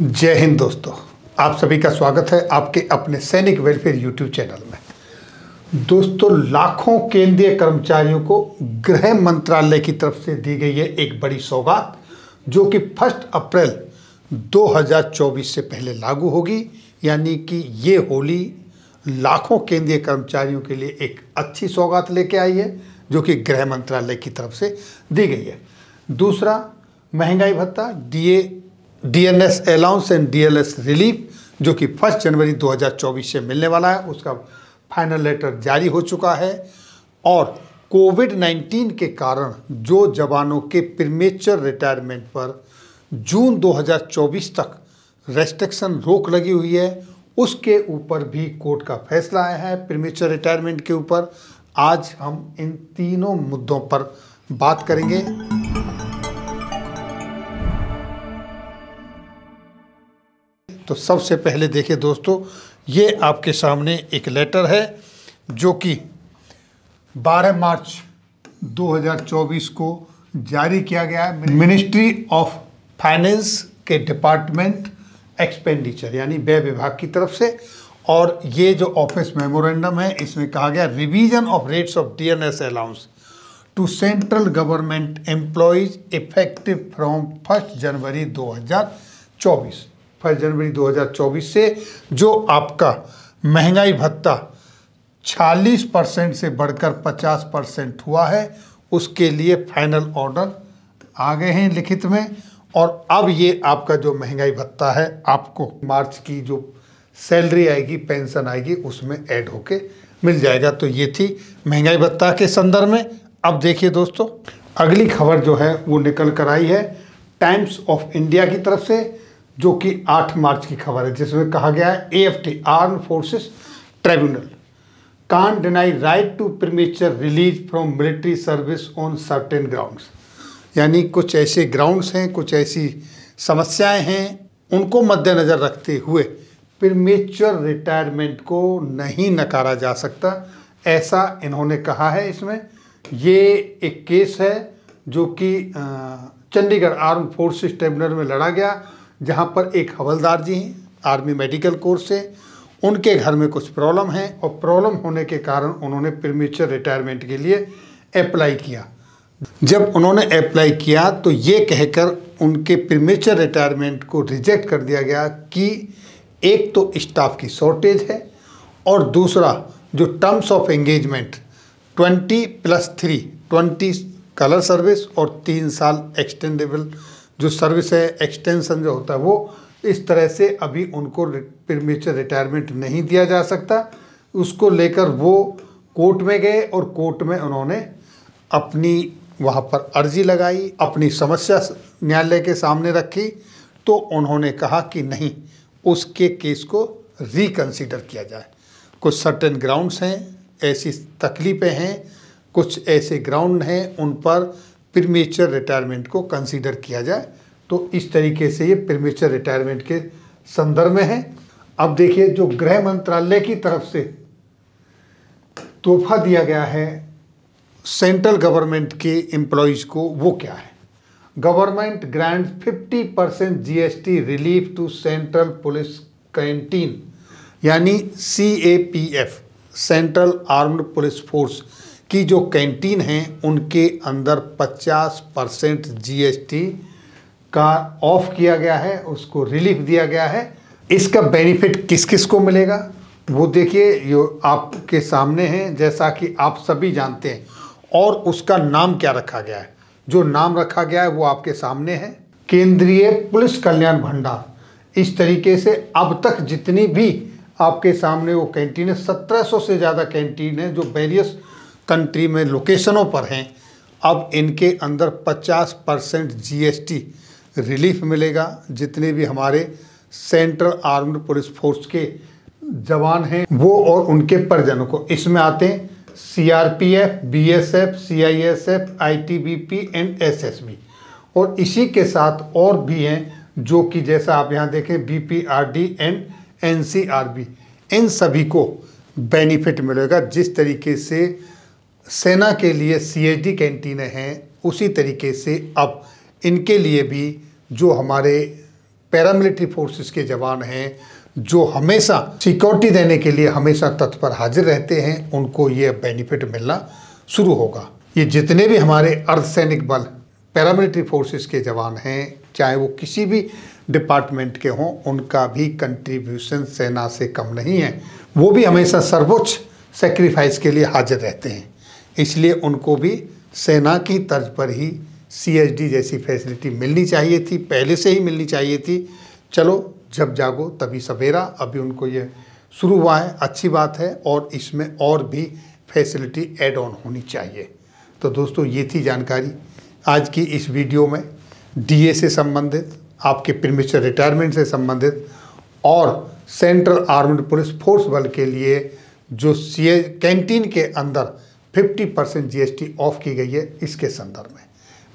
जय हिंद दोस्तों आप सभी का स्वागत है आपके अपने सैनिक वेलफेयर यूट्यूब चैनल में दोस्तों लाखों केंद्रीय कर्मचारियों को गृह मंत्रालय की तरफ से दी गई है एक बड़ी सौगात जो कि फर्स्ट अप्रैल 2024 से पहले लागू होगी यानी कि ये होली लाखों केंद्रीय कर्मचारियों के लिए एक अच्छी सौगात लेके आई है जो कि गृह मंत्रालय की तरफ से दी गई है दूसरा महंगाई भत्ता DA dearness allowance and dearness relief जो कि फर्स्ट जनवरी 2024 से मिलने वाला है उसका फाइनल लेटर जारी हो चुका है और कोविड 19 के कारण जो जवानों के प्रीमेचर रिटायरमेंट पर जून 2024 तक रेस्ट्रिक्शन रोक लगी हुई है उसके ऊपर भी कोर्ट का फैसला आया है प्रीमेचर रिटायरमेंट के ऊपर आज हम इन तीनों मुद्दों पर बात करेंगे तो सबसे पहले देखे दोस्तों ये आपके सामने एक लेटर है जो कि 12 मार्च 2024 को जारी किया गया है मिनिस्ट्री ऑफ फाइनेंस के डिपार्टमेंट एक्सपेंडिचर यानी व्यय विभाग की तरफ से और ये जो ऑफिस मेमोरेंडम है इसमें कहा गया revision of rates of dearness allowance to central government employees effective from first जनवरी 2024 फर्स्ट जनवरी 2024 से जो आपका महंगाई भत्ता 40 परसेंट से बढ़कर 50 परसेंट हुआ है उसके लिए फाइनल ऑर्डर आ गए हैं लिखित में और अब ये आपका जो महंगाई भत्ता है आपको मार्च की जो सैलरी आएगी पेंशन आएगी उसमें ऐड होके मिल जाएगा तो ये थी महंगाई भत्ता के संदर्भ में अब देखिए दोस्तों अगली खबर जो है वो निकल कर आई है टाइम्स ऑफ इंडिया की तरफ से जो कि 8 मार्च की खबर है जिसमें कहा गया है AFT arm forces tribunal can deny right to premature release from military service on certain grounds यानी कुछ ऐसे ग्राउंड्स हैं कुछ ऐसी समस्याएं हैं उनको मद्देनज़र रखते हुए प्रीमेचर रिटायरमेंट को नहीं नकारा जा सकता ऐसा इन्होंने कहा है इसमें ये एक केस है जो कि चंडीगढ़ आर्म फोर्सेस ट्रिब्यूनल में लड़ा गया जहाँ पर एक हवलदार जी हैं आर्मी मेडिकल कोर्स से उनके घर में कुछ प्रॉब्लम है और प्रॉब्लम होने के कारण उन्होंने प्रीमेचर रिटायरमेंट के लिए अप्लाई किया जब उन्होंने अप्लाई किया तो ये कहकर उनके प्रीमेचर रिटायरमेंट को रिजेक्ट कर दिया गया कि एक तो स्टाफ की शॉर्टेज है और दूसरा जो terms of engagement 20 plus three twenty colour service और तीन साल एक्सटेंडेबल जो सर्विस है एक्सटेंसन जो होता है वो इस तरह से अभी उनको प्रीमेचर रिटायरमेंट नहीं दिया जा सकता उसको लेकर वो कोर्ट में गए और कोर्ट में उन्होंने अपनी वहाँ पर अर्जी लगाई अपनी समस्या न्यायालय के सामने रखी तो उन्होंने कहा कि नहीं उसके केस को रिकंसीडर किया जाए कुछ सर्टेन ग्राउंड्स हैं ऐसी तकलीफ़ें हैं कुछ ऐसे ग्राउंड हैं उन पर प्रीमेचर रिटायरमेंट को कंसीडर किया जाए तो इस तरीके से ये प्रीमेचर रिटायरमेंट के संदर्भ में है अब देखिए जो गृह मंत्रालय की तरफ से तोहफा दिया गया है सेंट्रल गवर्नमेंट के एम्प्लॉयज़ को वो क्या है गवर्नमेंट ग्रांट 50 परसेंट जी relief to central police canteen यानी C central armed police force की जो कैंटीन हैं उनके अंदर 50 परसेंट जी का ऑफ किया गया है उसको रिलीफ दिया गया है इसका बेनिफिट किस किस को मिलेगा वो देखिए ये आपके सामने हैं जैसा कि आप सभी जानते हैं और उसका नाम क्या रखा गया है जो नाम रखा गया है वो आपके सामने है केंद्रीय पुलिस कल्याण भंडार इस तरीके से अब तक जितनी भी आपके सामने वो कैंटीन है सत्रह से ज़्यादा कैंटीन है जो बैरियस कंट्री में लोकेशनों पर हैं अब इनके अंदर 50 परसेंट जी रिलीफ मिलेगा जितने भी हमारे सेंट्रल आर्म्ड पुलिस फोर्स के जवान हैं वो और उनके परिजनों को इसमें आते हैं CRPF, BSF, CISF, ITBP and SSB और इसी के साथ और भी हैं जो कि जैसा आप यहाँ देखें बीपीआरडी एंड एनसीआरबी इन सभी को बेनिफिट मिलेगा जिस तरीके से सेना के लिए सीएचडी कैंटीनें हैं उसी तरीके से अब इनके लिए भी जो हमारे पैरामिलिट्री फोर्सेस के जवान हैं जो हमेशा सिक्योरिटी देने के लिए हमेशा तत्पर हाजिर रहते हैं उनको ये बेनिफिट मिलना शुरू होगा ये जितने भी हमारे अर्धसैनिक बल पैरामिलिट्री फोर्सेस के जवान हैं चाहे वो किसी भी डिपार्टमेंट के हों उनका भी कंट्रीब्यूशन सेना से कम नहीं है वो भी हमेशा सर्वोच्च सेक्रीफाइस के लिए हाजिर रहते हैं इसलिए उनको भी सेना की तर्ज पर ही सीएचडी जैसी फैसिलिटी मिलनी चाहिए थी पहले से ही मिलनी चाहिए थी चलो जब जागो तभी सवेरा अभी उनको ये शुरू हुआ है अच्छी बात है और इसमें और भी फैसिलिटी एड ऑन होनी चाहिए तो दोस्तों ये थी जानकारी आज की इस वीडियो में डीए से संबंधित आपके प्रीमेचर रिटायरमेंट से संबंधित और सेंट्रल आर्म्ड पुलिस फोर्स बल के लिए जो सी कैंटीन के अंदर फिफ्टी परसेंट जी ऑफ की गई है इसके संदर्भ में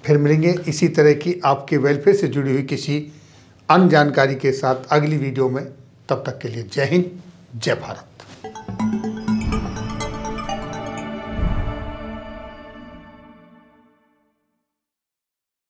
फिर मिलेंगे इसी तरह की आपके वेलफेयर से जुड़ी हुई किसी अन्य जानकारी के साथ अगली वीडियो में तब तक के लिए जय हिंद जय भारत